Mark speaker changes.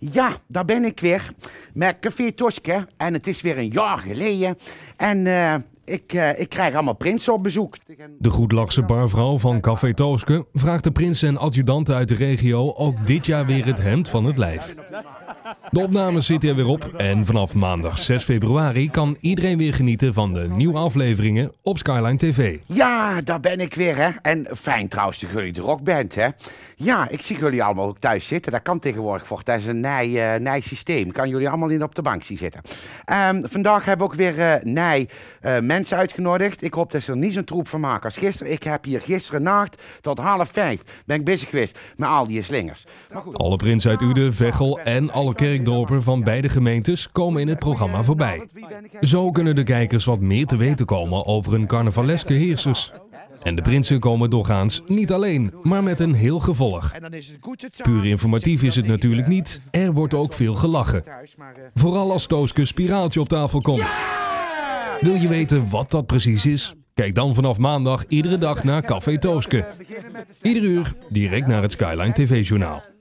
Speaker 1: Ja, daar ben ik weer met Café Toske En het is weer een jaar geleden. En eh, ik, eh, ik krijg allemaal prinsen op bezoek.
Speaker 2: De Goedlachse barvrouw van Café Toske vraagt de prinsen en adjudanten uit de regio ook dit jaar weer het hemd van het lijf. De opnames zitten er weer op en vanaf maandag 6 februari kan iedereen weer genieten van de nieuwe afleveringen op Skyline TV.
Speaker 1: Ja, daar ben ik weer hè. En fijn trouwens dat jullie er ook bent hè. Ja, ik zie jullie allemaal ook thuis zitten. Dat kan tegenwoordig voor. Dat is een nij, uh, systeem. Kan jullie allemaal in op de bank zien zitten. Ehm, vandaag hebben we ook weer uh, nij eh, mensen uitgenodigd. Ik hoop dat ze er niet zo'n troep van maken als gisteren. Ik heb hier gisteren nacht tot half vijf ben ik bezig geweest met al die slingers. Maar
Speaker 2: goed. Alle prins uit Uden, Vechel en alle kerk Dorpen van beide gemeentes komen in het programma voorbij. Zo kunnen de kijkers wat meer te weten komen over hun carnavaleske heersers. En de prinsen komen doorgaans niet alleen, maar met een heel gevolg. Puur informatief is het natuurlijk niet, er wordt ook veel gelachen. Vooral als Tooske Spiraaltje op tafel komt. Wil je weten wat dat precies is? Kijk dan vanaf maandag iedere dag naar Café Tooske. Ieder uur direct naar het Skyline TV-journaal.